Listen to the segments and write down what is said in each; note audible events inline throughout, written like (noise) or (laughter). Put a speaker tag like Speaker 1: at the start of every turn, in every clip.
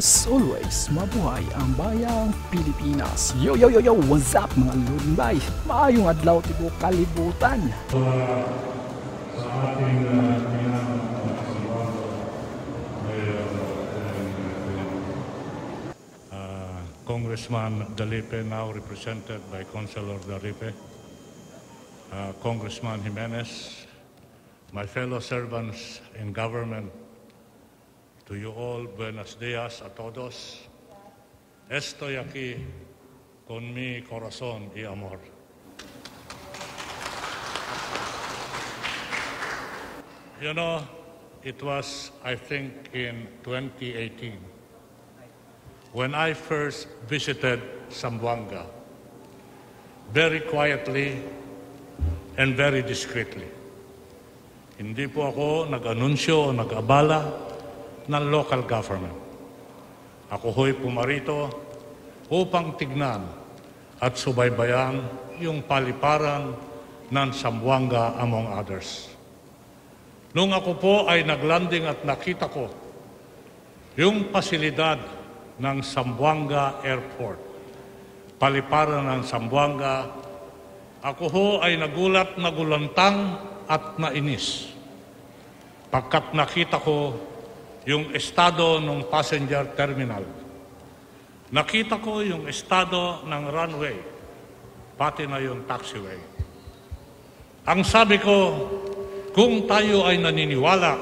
Speaker 1: as always, mabuhay ang bayang Pilipinas. Yo, yo, yo, yo! What's up mga little Maayong adlaw tibo kalibutan. Uh, sa ating uh, Congressman Dalipe, now represented by Councilor Dalipe, uh, Congressman Jimenez, my fellow servants in government, To you all, buenos dias a todos. Estoy aquí con mi corazón y amor. You know, it was, I think, in 2018 when I first visited Sambuanga, very quietly and very discreetly. Hindi po ako nag-anunsyo o nag-abala ng local government. Ako ho'y pumarito upang tignan at subaybayan yung paliparan ng Sambuanga among others. Nung ako po ay naglanding at nakita ko yung pasilidad ng Sambuanga Airport, paliparan ng Sambuanga, ako ho ay nagulat, nagulantang at nainis. Pagkat nakita ko yung estado ng passenger terminal. Nakita ko yung estado ng runway, pati na yung taxiway. Ang sabi ko, kung tayo ay naniniwala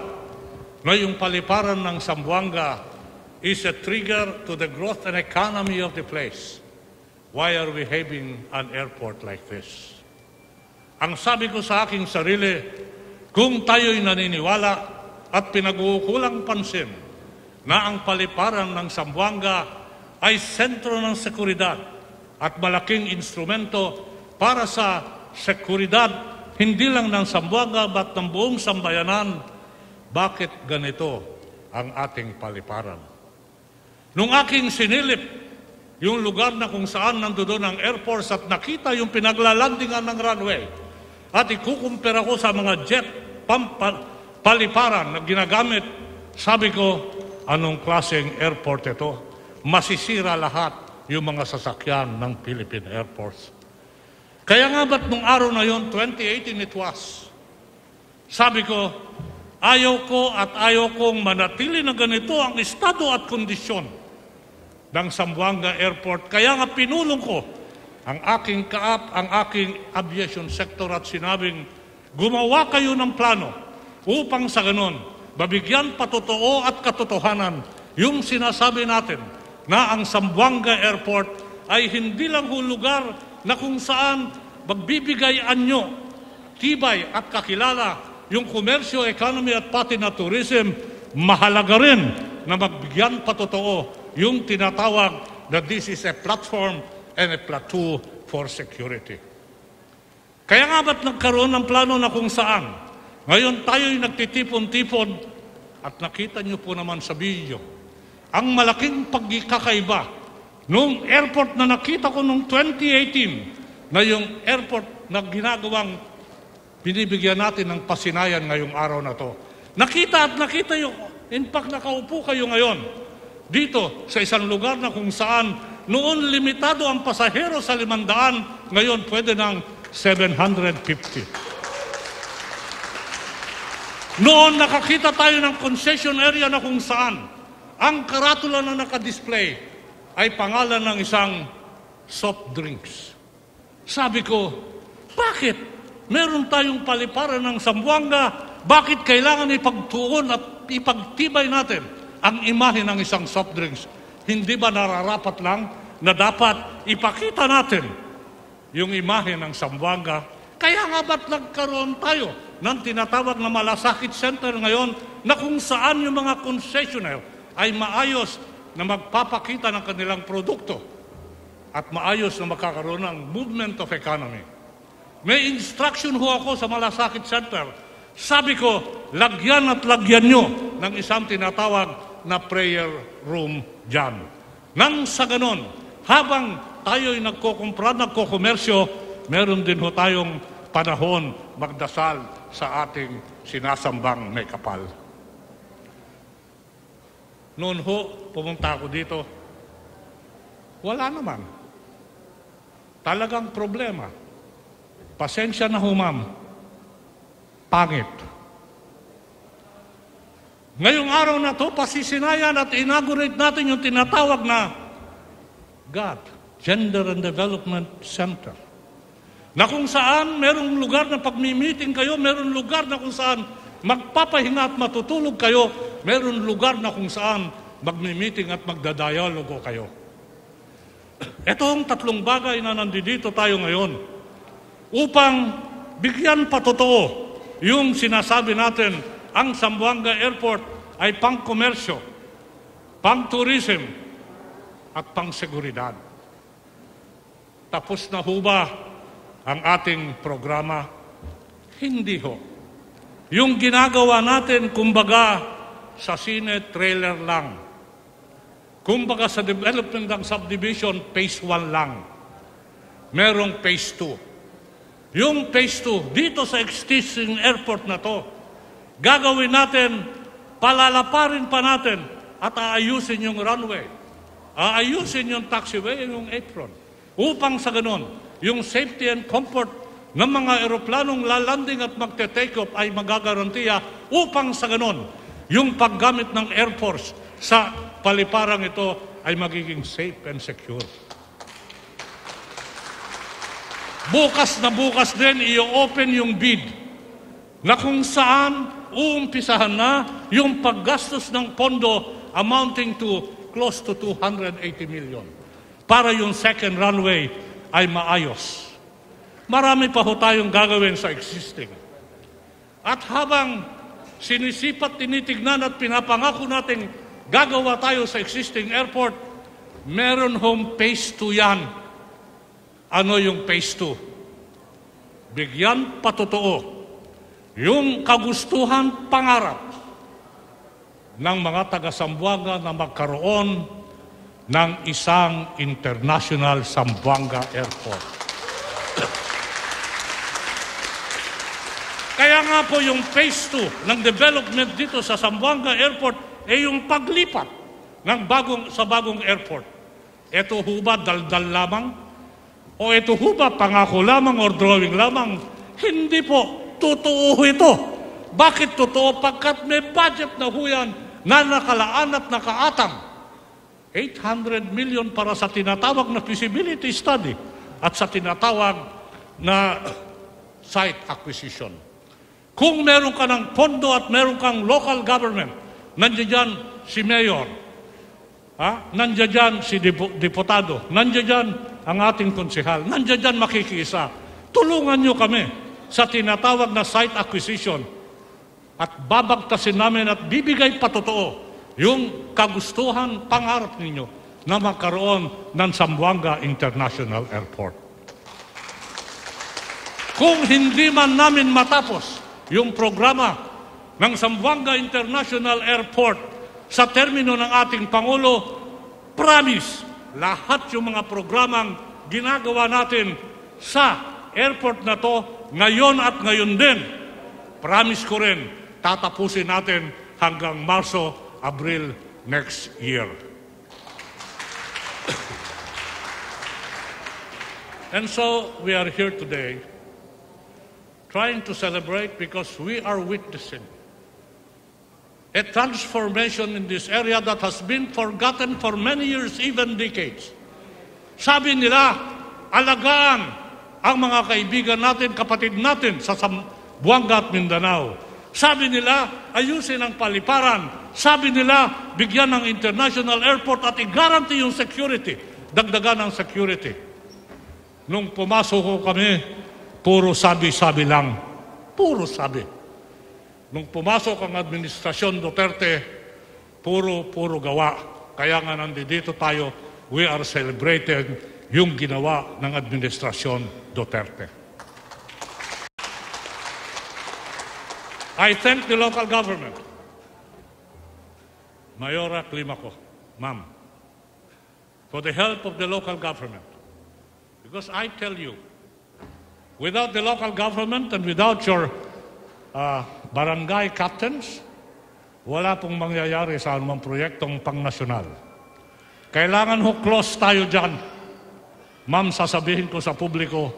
Speaker 1: na yung paliparan ng Sambuanga is a trigger to the growth and economy of the place, why are we having an airport like this? Ang sabi ko sa aking sarili, kung tayo'y naniniwala at pinagkukulang pansin na ang paliparan ng Sambuanga ay sentro ng sekuridad at malaking instrumento para sa sekuridad hindi lang ng Sambuanga but ng buong sambayanan. Bakit ganito ang ating paliparan? Nung aking sinilip yung lugar na kung saan nandoon ang Air Force at nakita yung pinaglalandingan ng runway. At ikukumpira ko sa mga jet pampa, paliparan na ginagamit. Sabi ko, anong klaseng airport ito? Masisira lahat yung mga sasakyan ng Philippine Airports. Kaya nga ba't nung araw na yon 2018 it was, sabi ko, ayaw ko at ayaw kong manatili na ganito ang estado at kondisyon ng Sambuanga Airport. Kaya nga pinulong ko ang aking kaap, ang aking aviation sector at sinabing, gumawa kayo ng plano upang sa ganun, babigyan patotoo at katotohanan yung sinasabi natin na ang Sambuanga Airport ay hindi lang ho lugar na kung saan magbibigay anyo, tibay at kakilala yung komersyo, economy at pati na tourism, mahalaga rin na magbigyan patotoo yung tinatawag na this is a platform and a plateau for security. Kaya nga ba't nagkaroon ng plano na kung saan ngayon tayo'y nagtitipon-tipon at nakita niyo po naman sa video ang malaking pagkakaiba nung airport na nakita ko nung 2018 na yung airport na ginagawang binibigyan natin ng pasinayan ngayong araw na to. Nakita at nakita yung, in fact, nakaupo kayo ngayon dito sa isang lugar na kung saan noon limitado ang pasahero sa limandaan, ngayon pwede ng 750. Noon nakakita tayo ng concession area na kung saan ang karatula na nakadisplay ay pangalan ng isang soft drinks. Sabi ko, bakit? Meron tayong paliparan ng Sambuanga, bakit kailangan ipagtuon at ipagtibay natin ang imahe ng isang soft drinks? Hindi ba nararapat lang na dapat ipakita natin yung imahe ng Sambuanga? Kaya nga ba't nagkaroon tayo ng tinatawag na malasakit center ngayon na kung saan yung mga concessionaire ay maayos na magpapakita ng kanilang produkto at maayos na magkakaroon ng movement of economy. May instruction ho ako sa Malasakit Center. Sabi ko, lagyan at lagyan nyo ng isang tinatawag na prayer room dyan. Nang sa ganon, habang tayo'y nagkukumpra, nagkukomersyo, meron din ho tayong panahon magdasal sa ating sinasambang may kapal. Noon ho, pumunta ako dito. Wala naman. Talagang problema. Pasensya na ho, ma'am. Pangit. Ngayong araw na to, pasisinayan at inaugurate natin yung tinatawag na God, Gender and Development Center na kung saan merong lugar na pagmimiting kayo, merong lugar na kung saan magpapahinga at matutulog kayo, merong lugar na kung saan magmimiting at magdadialogo kayo. Itong tatlong bagay na nandito tayo ngayon upang bigyan patotoo yung sinasabi natin ang Sambuanga Airport ay pang-komersyo, pang-tourism, at pang-seguridad. Tapos na ho ba ang ating programa? Hindi ho. Yung ginagawa natin, kumbaga, sa sine trailer lang. Kumbaga sa development ng subdivision, phase 1 lang. Merong phase 2. Yung phase 2, dito sa existing airport na to, gagawin natin, palalaparin pa natin at aayusin yung runway. Aayusin yung taxiway, yung apron. Upang sa ganun, yung safety and comfort ng mga eroplanong lalanding at magte-take off ay magagarantiya upang sa ganon yung paggamit ng Air Force sa paliparang ito ay magiging safe and secure. Bukas na bukas din, i-open yung bid na kung saan uumpisahan na yung paggastos ng pondo amounting to close to 280 million para yung second runway ay maayos. Marami pa ho tayong gagawin sa existing. At habang sinisipat, tinitignan at pinapangako natin gagawa tayo sa existing airport, meron home phase 2 yan. Ano yung phase 2? Bigyan patotoo yung kagustuhan pangarap ng mga taga-Sambuanga na magkaroon ng isang International Sambanga Airport. Kaya nga po yung phase 2 ng development dito sa Sambanga Airport ay eh yung paglipat ng bagong, sa bagong airport. Ito ho daldal lamang? O ito ho ba pangako lamang or drawing lamang? Hindi po. Totoo ito. Bakit totoo? Pagkat may budget na huyan na nakalaan at nakaatang 800 million para sa tinatawag na feasibility study at sa tinatawag na site acquisition. Kung meron ka ng pondo at meron kang local government, nandiyan si mayor, ha? nandiyan dyan si deputado, nandiyan ang ating konsehal, nandiyan makikisa. Tulungan nyo kami sa tinatawag na site acquisition at babagtasin namin at bibigay patotoo yung kagustuhan, pangarap ninyo na magkaroon ng Sambuanga International Airport. Kung hindi man namin matapos yung programa ng Sambuanga International Airport sa termino ng ating Pangulo, promise lahat yung mga programang ginagawa natin sa airport na to ngayon at ngayon din. Promise ko rin, tatapusin natin hanggang Marso April next year. and so we are here today trying to celebrate because we are witnessing a transformation in this area that has been forgotten for many years, even decades. Sabi nila, alagaan ang mga kaibigan natin, kapatid natin sa Buanga at Mindanao. Sabi nila, ayusin ang paliparan Sabi nila, bigyan ng international airport at i-guarantee yung security. Dagdagan ang security. Nung pumasok ko kami, puro sabi-sabi lang. Puro sabi. Nung pumasok ang administrasyon Duterte, puro-puro gawa. Kaya nga nandito tayo, we are celebrating yung ginawa ng administrasyon Duterte. I thank the local government Mayora Climaco, ma'am, for the help of the local government. Because I tell you, without the local government and without your uh, barangay captains, wala pong mangyayari sa anumang proyektong pangnasyonal. Kailangan ho close tayo dyan. Ma'am, sasabihin ko sa publiko,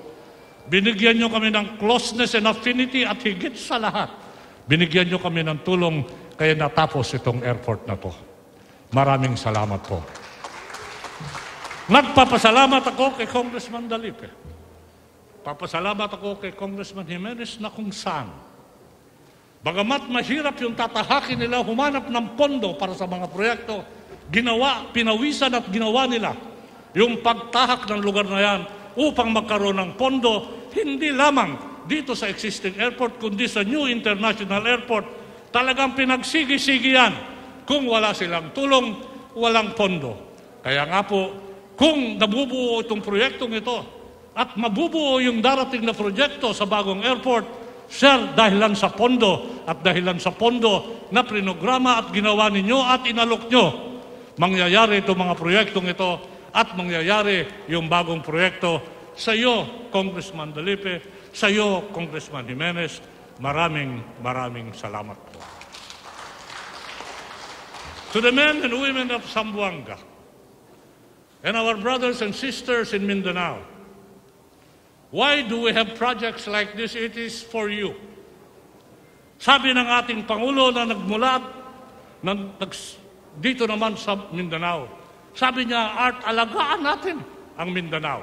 Speaker 1: binigyan nyo kami ng closeness and affinity at higit sa lahat, binigyan nyo kami ng tulong kaya natapos itong airport na to. Maraming salamat po. Nagpapasalamat ako kay Congressman Dalipe. Papasalamat ako kay Congressman Jimenez na kung saan. Bagamat mahirap yung tatahakin nila humanap ng pondo para sa mga proyekto, ginawa, pinawisan at ginawa nila yung pagtahak ng lugar na yan upang magkaroon ng pondo, hindi lamang dito sa existing airport, kundi sa new international airport Talagang pinagsigi-sigi yan kung wala silang tulong, walang pondo. Kaya nga po, kung nabubuo itong proyektong ito at mabubuo yung darating na proyekto sa bagong airport, Sir, dahilan sa pondo at dahilan sa pondo na prinograma at ginawa ninyo at inalok nyo, mangyayari itong mga proyektong ito at mangyayari yung bagong proyekto sa iyo, Congressman Dalipe, sa iyo, Congressman Jimenez, Maraming maraming salamat po. To the men and women of Sambuanga and our brothers and sisters in Mindanao, why do we have projects like this? It is for you. Sabi ng ating Pangulo na nagmulat na dito naman sa Mindanao, sabi niya, Art, alagaan natin ang Mindanao.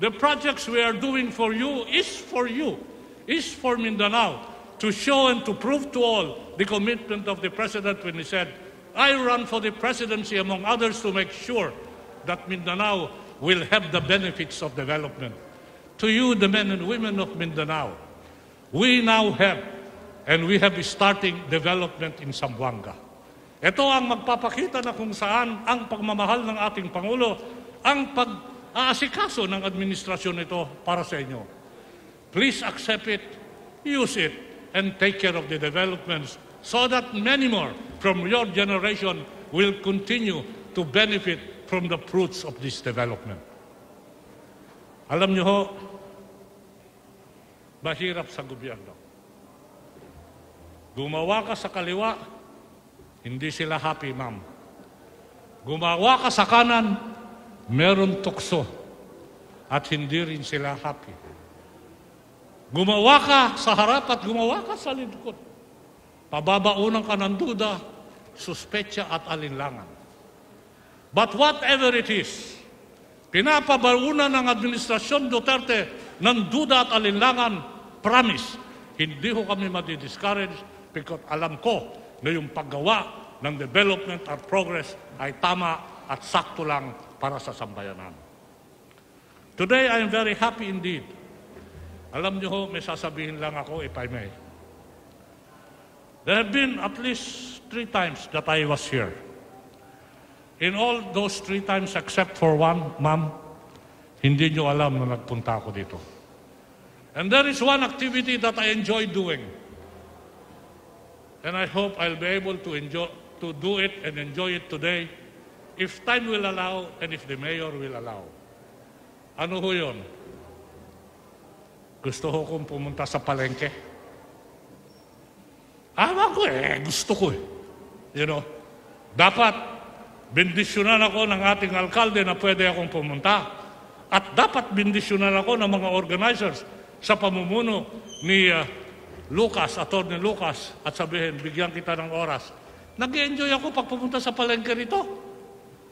Speaker 1: The projects we are doing for you is for you. is for Mindanao to show and to prove to all the commitment of the president when he said, I run for the presidency, among others, to make sure that Mindanao will have the benefits of development. To you, the men and women of Mindanao, we now have, and we have starting development in Sambuanga. Ito ang magpapakita na kung saan ang pagmamahal ng ating Pangulo, ang pag-aasikaso ng administrasyon nito para sa inyo. Please accept it, use it, and take care of the developments so that many more from your generation will continue to benefit from the fruits of this development. Alam nyo ho, mahirap sa gobyerno. Gumawa ka sa kaliwa, hindi sila happy, ma'am. Gumawa ka sa kanan, meron tukso at hindi rin sila happy. Gumawa ka sa harap at gumawa ka sa lingkod. Pababaunan ka ng duda, suspecha at alinlangan. But whatever it is, pinapabaunan ng Administrasyon Duterte ng duda at alinlangan, promise, hindi ko kami madi-discourage because alam ko na yung paggawa ng development at progress ay tama at sakto lang para sa sambayanan. Today, I am very happy indeed alam niyo ho, may sasabihin lang ako if I may. There have been at least three times that I was here. In all those three times except for one, ma'am, hindi nyo alam na nagpunta ako dito. And there is one activity that I enjoy doing. And I hope I'll be able to enjoy to do it and enjoy it today if time will allow and if the mayor will allow. Ano ho yun? gusto ko kong pumunta sa palengke. Ama ah, ko eh, gusto ko eh. You know, dapat bendisyonan ako ng ating alkalde na pwede akong pumunta. At dapat bendisyonan ako ng mga organizers sa pamumuno ni uh, Lucas, Atty. Lucas, at sabihin, bigyan kita ng oras. Nag-enjoy ako pag pumunta sa palengke rito.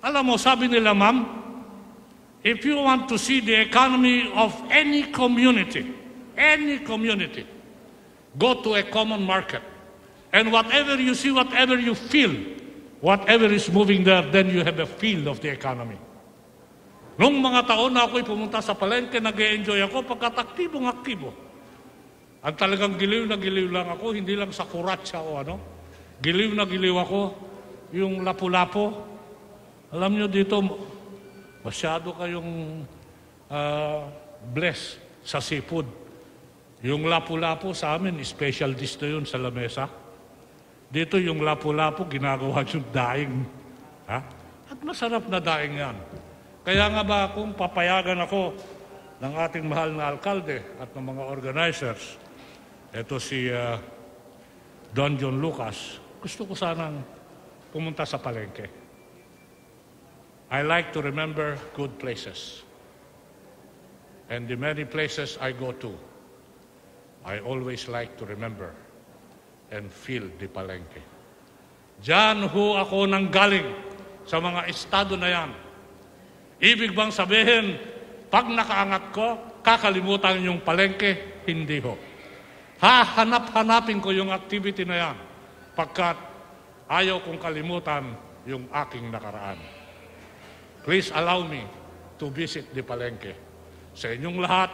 Speaker 1: Alam mo, sabi nila, ma'am, if you want to see the economy of any community, any community, go to a common market. And whatever you see, whatever you feel, whatever is moving there, then you have a feel of the economy. Nung mga taon na ako'y pumunta sa palengke, nag enjoy ako pagkataktibong aktibo. Ang talagang giliw na giliw lang ako, hindi lang sa kuratsa o ano. Giliw na giliw ako, yung lapu-lapo. Alam nyo dito, masyado kayong uh, blessed sa seafood. Yung lapu-lapu sa amin, special dish na yun sa lamesa. Dito yung lapu-lapu, ginagawa (laughs) yung daing. Ha? At masarap na daing yan. Kaya nga ba kung papayagan ako ng ating mahal na alkalde at ng mga organizers, eto si uh, Don John Lucas, gusto ko sanang pumunta sa palengke. I like to remember good places and the many places I go to. I always like to remember and feel the palengke. Diyan ho ako nang galing sa mga estado na yan. Ibig bang sabihin, pag nakaangat ko, kakalimutan yung palengke? Hindi ho. Hahanap-hanapin ko yung activity na yan pagkat ayaw kong kalimutan yung aking nakaraan. Please allow me to visit the palengke. Sa inyong lahat,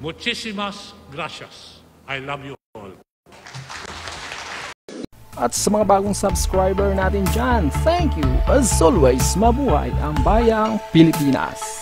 Speaker 1: Muchísimas gracias. I love you all. At sa mga bagong subscriber natin dyan, thank you. As always, mabuhay ang bayang Pilipinas.